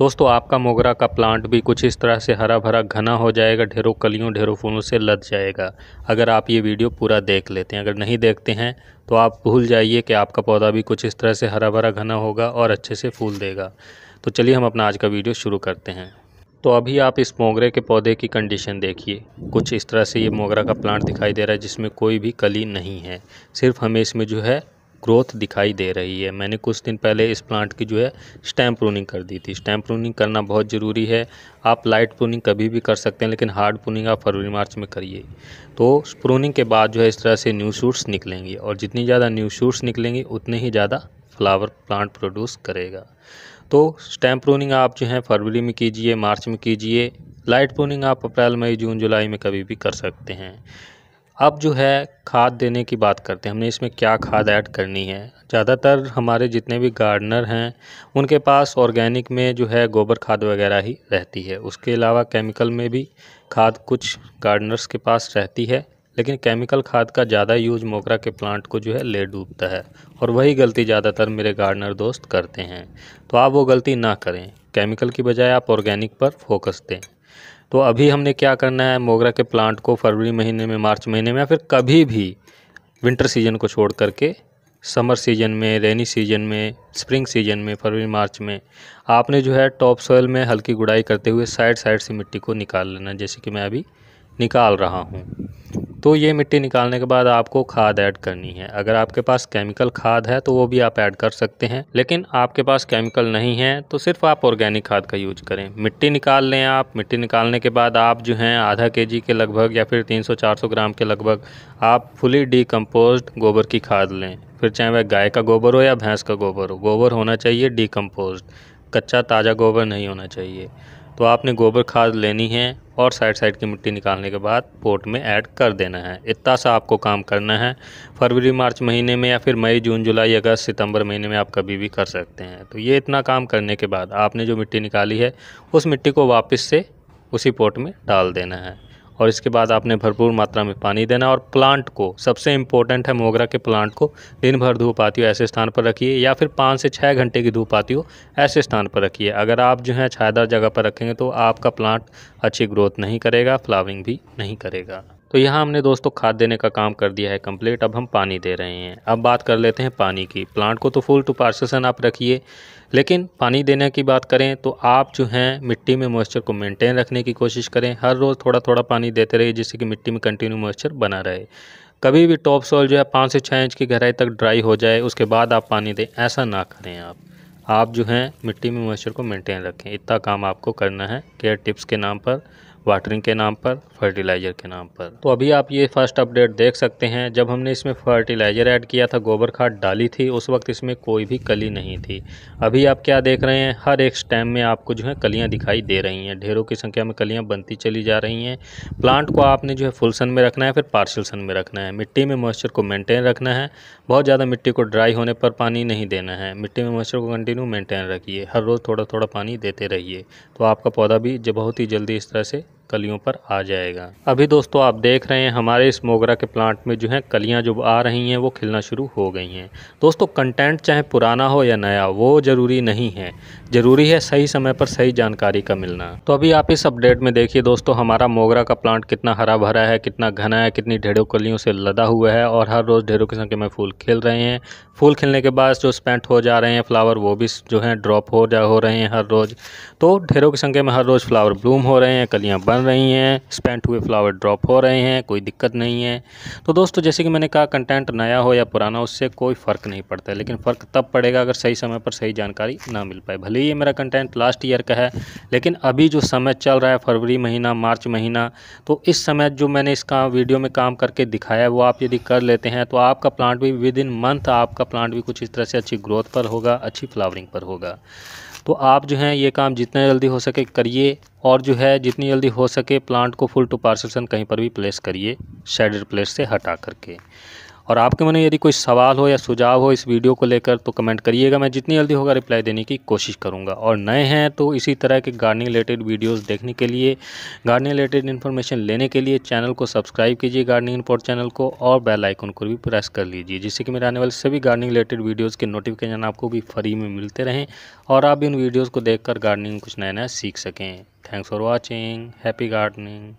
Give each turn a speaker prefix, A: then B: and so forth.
A: दोस्तों आपका मोगरा का प्लांट भी कुछ इस तरह से हरा भरा घना हो जाएगा ढेरों कलियों ढेरों फूलों से लद जाएगा अगर आप ये वीडियो पूरा देख लेते हैं अगर नहीं देखते हैं तो आप भूल जाइए कि आपका पौधा भी कुछ इस तरह से हरा भरा घना होगा और अच्छे से फूल देगा तो चलिए हम अपना आज का वीडियो शुरू करते हैं तो अभी आप इस मोगरे के पौधे की कंडीशन देखिए कुछ इस तरह से ये मोगरा का प्लांट दिखाई दे रहा है जिसमें कोई भी कली नहीं है सिर्फ हमें इसमें जो है ग्रोथ दिखाई दे रही है मैंने कुछ दिन पहले इस प्लांट की जो है स्टैम्प प्रूनिंग कर दी थी स्टैम्प प्रूनिंग करना बहुत ज़रूरी है आप लाइट प्रूनिंग कभी भी कर सकते हैं लेकिन हार्ड प्रूनिंग आप फरवरी मार्च में करिए तो प्रूनिंग के बाद जो है इस तरह से न्यू शूट्स निकलेंगी और जितनी ज़्यादा न्यू शूट्स निकलेंगी उतने ही ज़्यादा फ्लावर प्लांट प्रोड्यूस करेगा तो स्टैम प्रूनिंग आप जो है फरवरी में कीजिए मार्च में कीजिए लाइट प्रूनिंग आप अप्रैल मई जून जुलाई में कभी भी कर सकते हैं अब जो है खाद देने की बात करते हैं हमने इसमें क्या खाद ऐड करनी है ज़्यादातर हमारे जितने भी गार्डनर हैं उनके पास ऑर्गेनिक में जो है गोबर खाद वगैरह ही रहती है उसके अलावा केमिकल में भी खाद कुछ गार्डनर्स के पास रहती है लेकिन केमिकल खाद का ज़्यादा यूज मोगरा के प्लांट को जो है ले डूबता है और वही गलती ज़्यादातर मेरे गार्डनर दोस्त करते हैं तो आप वो गलती ना करें केमिकल की बजाय आप ऑर्गेनिक पर फोकस दें तो अभी हमने क्या करना है मोगरा के प्लांट को फरवरी महीने में मार्च महीने में या फिर कभी भी विंटर सीजन को छोड़ करके समर सीजन में रेनी सीजन में स्प्रिंग सीजन में फरवरी मार्च में आपने जो है टॉप सॉयल में हल्की गुड़ाई करते हुए साइड साइड से मिट्टी को निकाल लेना जैसे कि मैं अभी निकाल रहा हूँ तो ये मिट्टी निकालने के बाद आपको खाद ऐड करनी है अगर आपके पास केमिकल खाद है तो वो भी आप ऐड कर सकते हैं लेकिन आपके पास केमिकल नहीं है तो सिर्फ आप ऑर्गेनिक खाद का यूज करें मिट्टी निकाल लें आप मिट्टी निकालने के बाद आप जो हैं आधा के के लगभग या फिर तीन सौ ग्राम के लगभग आप फुली डिकम्पोज गोबर की खाद लें फिर चाहे वह गाय का गोबर हो या भैंस का गोबर हो गोबर होना चाहिए डिकम्पोज कच्चा ताज़ा गोबर नहीं होना चाहिए तो आपने गोबर खाद लेनी है और साइड साइड की मिट्टी निकालने के बाद पोट में ऐड कर देना है इतना सा आपको काम करना है फरवरी मार्च महीने में या फिर मई जून जुलाई अगस्त सितंबर महीने में आप कभी भी कर सकते हैं तो ये इतना काम करने के बाद आपने जो मिट्टी निकाली है उस मिट्टी को वापस से उसी पोट में डाल देना है और इसके बाद आपने भरपूर मात्रा में पानी देना और प्लांट को सबसे इम्पोर्टेंट है मोगरा के प्लांट को दिन भर धूप आती हो ऐसे स्थान पर रखिए या फिर पाँच से छः घंटे की धूप आती हो ऐसे स्थान पर रखिए अगर आप जो है छायादार जगह पर रखेंगे तो आपका प्लांट अच्छी ग्रोथ नहीं करेगा फ्लावरिंग भी नहीं करेगा तो यहाँ हमने दोस्तों खाद देने का काम कर दिया है कंप्लीट अब हम पानी दे रहे हैं अब बात कर लेते हैं पानी की प्लांट को तो फुल टू पार्सेसन आप रखिए लेकिन पानी देने की बात करें तो आप जो हैं मिट्टी में मॉइस्चर को मेंटेन रखने की कोशिश करें हर रोज़ थोड़ा थोड़ा पानी देते रहिए जिससे कि मिट्टी में कंटिन्यू मॉइस्चर बना रहे कभी भी टॉप सॉल जो है पाँच से छः इंच की गहराई तक ड्राई हो जाए उसके बाद आप पानी दें ऐसा ना करें आप आप जो हैं मिट्टी में मॉइस्चर को मेंटेन रखें इतना काम आपको करना है केयर टिप्स के नाम पर वाटरिंग के नाम पर फर्टिलाइज़र के नाम पर तो अभी आप ये फर्स्ट अपडेट देख सकते हैं जब हमने इसमें फर्टिलाइज़र ऐड किया था गोबर खाद डाली थी उस वक्त इसमें कोई भी कली नहीं थी अभी आप क्या देख रहे हैं हर एक स्टेम में आपको जो है कलियाँ दिखाई दे रही हैं ढेरों की संख्या में कलियाँ बनती चली जा रही हैं प्लांट को आपने जो है फुल सन में रखना है फिर पार्शल सन में रखना है मिट्टी में मॉइस्चर को मेनटेन रखना है बहुत ज़्यादा मिट्टी को ड्राई होने पर पानी नहीं देना है मिट्टी में मॉइस्चर को कंटिन्यू मेंटेन रखिए हर रोज़ थोड़ा थोड़ा पानी देते रहिए तो आपका पौधा भी जो बहुत ही जल्दी इस तरह से कलियों पर आ जाएगा अभी दोस्तों आप देख रहे हैं हमारे इस मोगरा के प्लांट में जो है कलियाँ जो आ रही हैं वो खिलना शुरू हो गई हैं दोस्तों कंटेंट चाहे पुराना हो या नया वो ज़रूरी नहीं है ज़रूरी है सही समय पर सही जानकारी का मिलना तो अभी आप इस अपडेट में देखिए दोस्तों हमारा मोगरा का प्लांट कितना हरा भरा है कितना घना है कितनी ढेरों कलियों से लदा हुआ है और हर रोज़ ढेरों की संख्या में फूल खिल रहे हैं फूल खिलने के बाद जो स्पेंट हो जा रहे हैं फ्लावर वो भी जो है ड्रॉप हो जा हो रहे हैं हर रोज़ तो ढेरों की संख्या में हर रोज़ फ्लावर ब्लूम हो रहे हैं कलियाँ बन चल रही हैं स्पेंट हुए फ्लावर ड्रॉप हो रहे हैं कोई दिक्कत नहीं है तो दोस्तों जैसे कि मैंने कहा कंटेंट नया हो या पुराना उससे कोई फ़र्क नहीं पड़ता है लेकिन फ़र्क तब पड़ेगा अगर सही समय पर सही जानकारी ना मिल पाए भले ही ये मेरा कंटेंट लास्ट ईयर का है लेकिन अभी जो समय चल रहा है फरवरी महीना मार्च महीना तो इस समय जो मैंने इस काम वीडियो में काम करके दिखाया है वो आप यदि कर लेते हैं तो आपका प्लांट भी विद इन मंथ आपका प्लांट भी कुछ इस तरह से अच्छी ग्रोथ पर होगा अच्छी फ्लावरिंग पर होगा तो आप जो हैं ये काम जितना जल्दी हो सके करिए और जो है जितनी जल्दी हो सके प्लांट को फुल टू सन कहीं पर भी प्लेस करिए शेड प्लेस से हटा करके और आपके मन में यदि कोई सवाल हो या सुझाव हो इस वीडियो को लेकर तो कमेंट करिएगा मैं जितनी जल्दी होगा रिप्लाई देने की कोशिश करूंगा और नए हैं तो इसी तरह के गार्डनिंग रिलेटेड वीडियोस देखने के लिए गार्डनिंग रिलेटेड इन्फॉर्मेशन लेने के लिए चैनल को सब्सक्राइब कीजिए गार्डनिंग इन्फोर्ट चैनल को और बेल आइकन को भी प्रेस कर लीजिए जिससे कि मेरे आने वाले सभी गार्डनिंग रिलेटेड वीडियोज़ के नोटिफिकेशन आपको भी फ्री में मिलते रहें और आप भी उन वीडियोज़ को देख गार्डनिंग कुछ नया नया सीख सकें Thanks for watching. Happy gardening.